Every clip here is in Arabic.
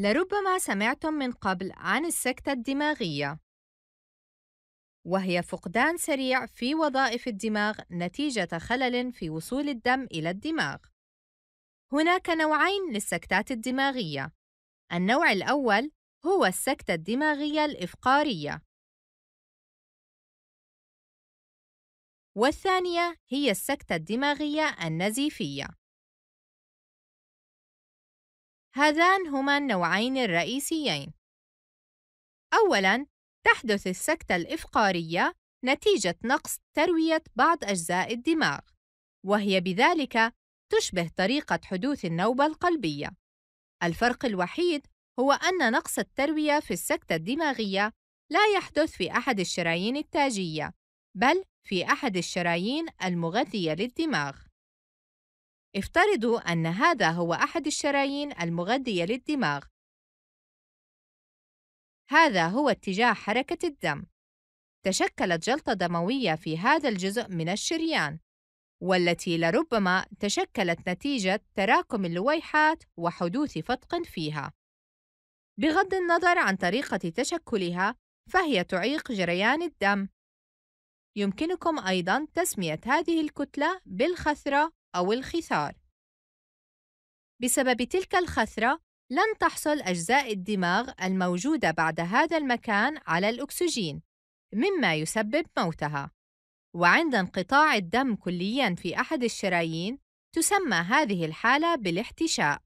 لربما سمعتم من قبل عن السكتة الدماغية، وهي فقدان سريع في وظائف الدماغ نتيجة خلل في وصول الدم إلى الدماغ. هناك نوعين للسكتات الدماغية. النوع الأول هو السكتة الدماغية الإفقارية، والثانية هي السكتة الدماغية النزيفية. هذان هما النوعين الرئيسيين اولا تحدث السكتة الإفقارية نتيجة نقص تروية بعض أجزاء الدماغ، وهي بذلك تشبه طريقة حدوث النوبة القلبية. الفرق الوحيد هو أن نقص التروية في السكتة الدماغية لا يحدث في أحد الشرايين التاجية، بل في أحد الشرايين المغذية للدماغ. افترضوا أن هذا هو أحد الشرايين المغذية للدماغ. هذا هو اتجاه حركة الدم. تشكلت جلطة دموية في هذا الجزء من الشريان، والتي لربما تشكلت نتيجة تراكم اللويحات وحدوث فتق فيها. بغض النظر عن طريقة تشكلها، فهي تعيق جريان الدم. يمكنكم أيضًا تسمية هذه الكتلة بالخثرة أو الخثار. بسبب تلك الخثرة، لن تحصل أجزاء الدماغ الموجودة بعد هذا المكان على الأكسجين، مما يسبب موتها. وعند انقطاع الدم كلياً في أحد الشرايين، تسمى هذه الحالة بالاحتشاء.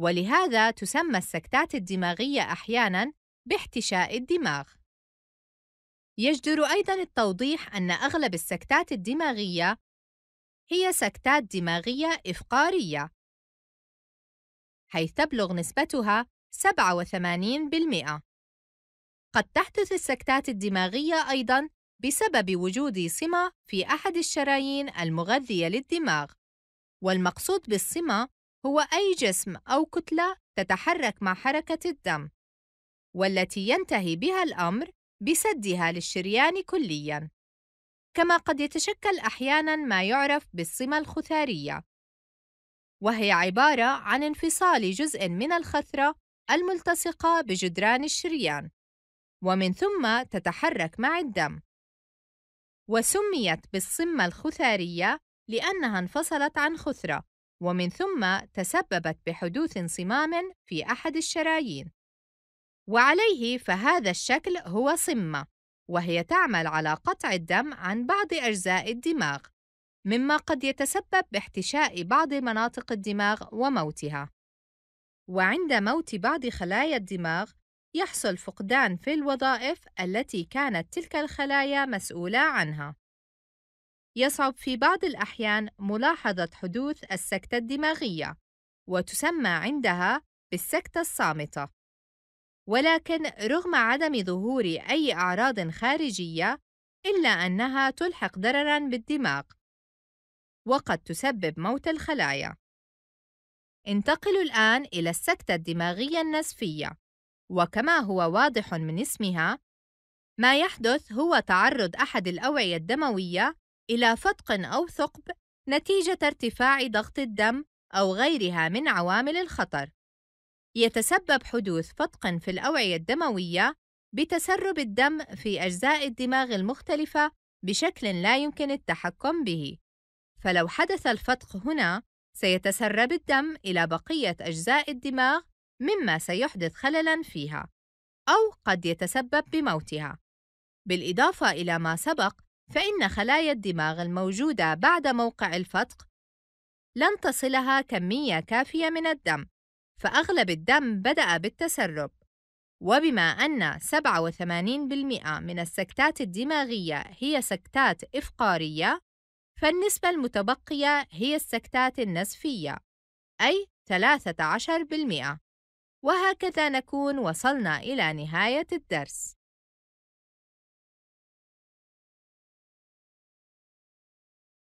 ولهذا تسمى السكتات الدماغية أحياناً باحتشاء الدماغ. يجدر أيضاً التوضيح أن أغلب السكتات الدماغية هي سكتات دماغية إفقارية حيث تبلغ نسبتها 87% قد تحدث السكتات الدماغية أيضاً بسبب وجود صمة في أحد الشرايين المغذية للدماغ والمقصود بالصمة هو أي جسم أو كتلة تتحرك مع حركة الدم والتي ينتهي بها الأمر بسدها للشريان كلياً كما قد يتشكل أحيانًا ما يعرف بالصمه الخثارية، وهي عبارة عن انفصال جزء من الخثرة الملتصقة بجدران الشريان، ومن ثم تتحرك مع الدم. وسميت بالصمه الخثارية لأنها انفصلت عن خثرة، ومن ثم تسببت بحدوث انصمام في أحد الشرايين. وعليه فهذا الشكل هو صمة. وهي تعمل على قطع الدم عن بعض أجزاء الدماغ مما قد يتسبب باحتشاء بعض مناطق الدماغ وموتها وعند موت بعض خلايا الدماغ يحصل فقدان في الوظائف التي كانت تلك الخلايا مسؤولة عنها. يصعب في بعض الأحيان ملاحظة حدوث السكتة الدماغية، وتسمى عندها بالسكتة الصامتة. ولكن رغم عدم ظهور أي أعراض خارجية إلا أنها تلحق ضرراً بالدماغ وقد تسبب موت الخلايا انتقل الآن إلى السكتة الدماغية النزفية وكما هو واضح من اسمها ما يحدث هو تعرض أحد الأوعية الدموية إلى فتق أو ثقب نتيجة ارتفاع ضغط الدم أو غيرها من عوامل الخطر يتسبب حدوث فتق في الأوعية الدموية بتسرب الدم في أجزاء الدماغ المختلفة بشكل لا يمكن التحكم به فلو حدث الفتق هنا سيتسرب الدم إلى بقية أجزاء الدماغ مما سيحدث خللاً فيها أو قد يتسبب بموتها بالإضافة إلى ما سبق فإن خلايا الدماغ الموجودة بعد موقع الفتق لن تصلها كمية كافية من الدم فأغلب الدم بدأ بالتسرب وبما أن 87% من السكتات الدماغية هي سكتات إفقارية فالنسبة المتبقية هي السكتات النزفية أي 13% وهكذا نكون وصلنا إلى نهاية الدرس